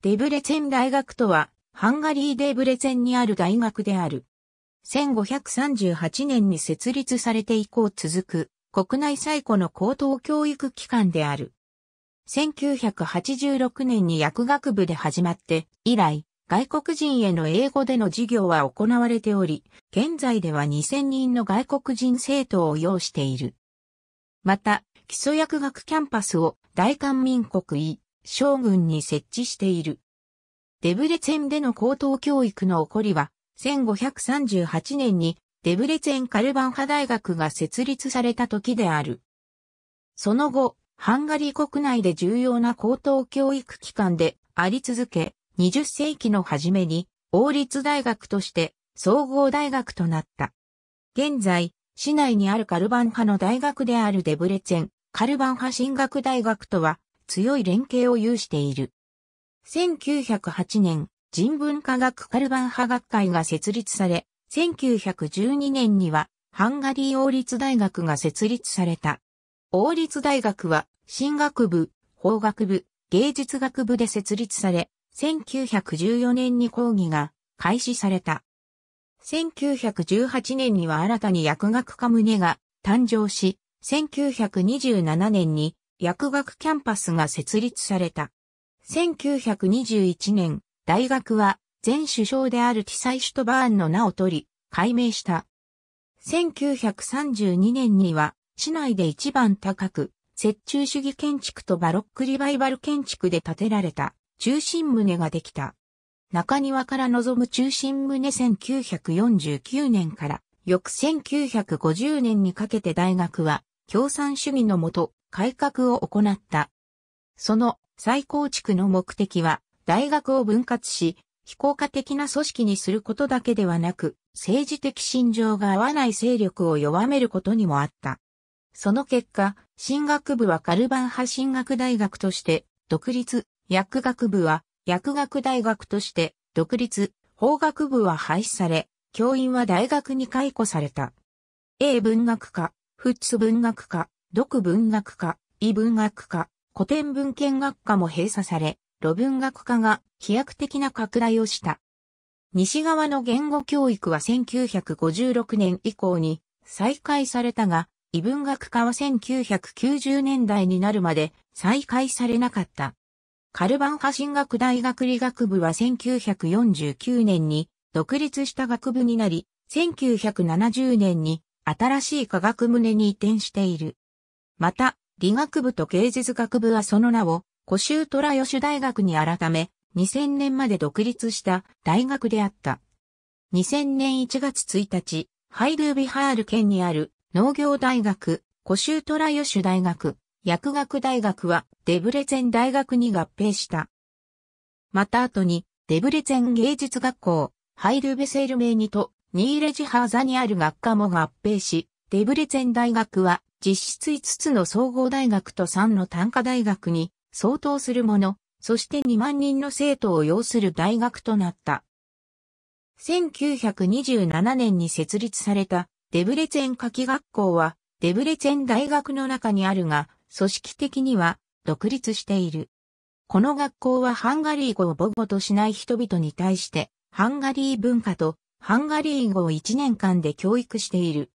デブレツェン大学とは、ハンガリーデブレツェンにある大学である。1538年に設立されて以降続く、国内最古の高等教育機関である。1986年に薬学部で始まって、以来、外国人への英語での授業は行われており、現在では2000人の外国人生徒を要している。また、基礎薬学キャンパスを大韓民国医将軍に設置している。デブレツェンでの高等教育の起こりは、1538年にデブレツェンカルバンハ大学が設立された時である。その後、ハンガリー国内で重要な高等教育機関であり続け、20世紀の初めに王立大学として総合大学となった。現在、市内にあるカルバン派の大学であるデブレツェン、カルバン派進学大学とは強い連携を有している。1908年、人文科学カルバン派学会が設立され、1912年にはハンガリー王立大学が設立された。王立大学は進学部、法学部、芸術学部で設立され、1914年に講義が開始された。1918年には新たに薬学科棟が誕生し、1927年に薬学キャンパスが設立された。1921年、大学は前首相であるティサイシュトバーンの名を取り、改名した。1932年には、市内で一番高く、折衷主義建築とバロックリバイバル建築で建てられた中心棟ができた。中庭から望む中心棟1949年から、翌1950年にかけて大学は、共産主義のもと、改革を行った。その再構築の目的は、大学を分割し、非効果的な組織にすることだけではなく、政治的信条が合わない勢力を弱めることにもあった。その結果、進学部はカルバン派進学大学として独立、薬学部は薬学大学として独立、法学部は廃止され、教員は大学に解雇された。英文学科、フッツ文学科、独文学科、異文学科、古典文献学科も閉鎖され、路文学科が飛躍的な拡大をした。西側の言語教育は1956年以降に再開されたが、異文学科は1990年代になるまで再開されなかった。カルバンハ神学大学理学部は1949年に独立した学部になり、1970年に新しい科学棟に移転している。また、理学部と芸術学部はその名を、古州虎吉大学に改め、2000年まで独立した大学であった。2000年1月1日、ハイルービハール県にある農業大学、古州虎吉大学、薬学大学はデブレツェン大学に合併した。また後に、デブレツェン芸術学校、ハイルーベセール名にとニーレジハーザにある学科も合併し、デブレツェン大学は実質5つの総合大学と3の単科大学に相当するもの、そして2万人の生徒を要する大学となった。1927年に設立されたデブレツェン夏季学校はデブレツェン大学の中にあるが、組織的には独立している。この学校はハンガリー語を母語としない人々に対して、ハンガリー文化とハンガリー語を1年間で教育している。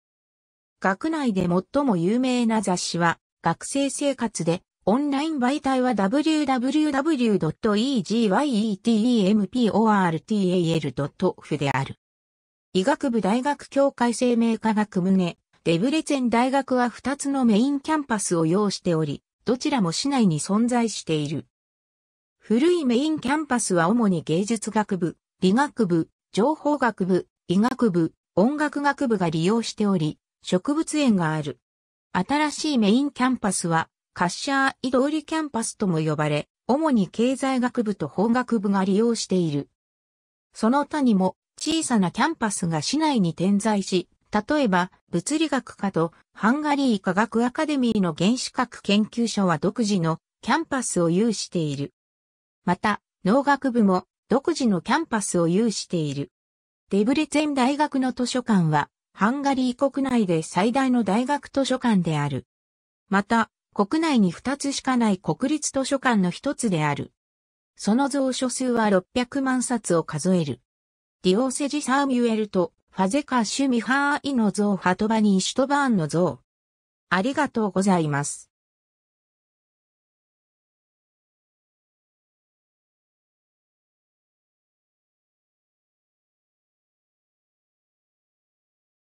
学内で最も有名な雑誌は、学生生活で、オンライン媒体は www.egyetemport.al.f である。医学部大学協会生命科学胸、デブレツェン大学は2つのメインキャンパスを要しており、どちらも市内に存在している。古いメインキャンパスは主に芸術学部、理学部、情報学部、医学部、音楽学部が利用しており、植物園がある。新しいメインキャンパスは、カッシャーイドーリキャンパスとも呼ばれ、主に経済学部と法学部が利用している。その他にも小さなキャンパスが市内に点在し、例えば物理学科とハンガリー科学アカデミーの原子核研究所は独自のキャンパスを有している。また、農学部も独自のキャンパスを有している。デブレツェン大学の図書館はハンガリー国内で最大の大学図書館である。また、国内に2つしかない国立図書館の1つである。その蔵書数は600万冊を数える。ディオセジ・サーミュエルとファゼカ・シュミハーイの像ハトバニー・シュトバーンの像。ありがとうございます。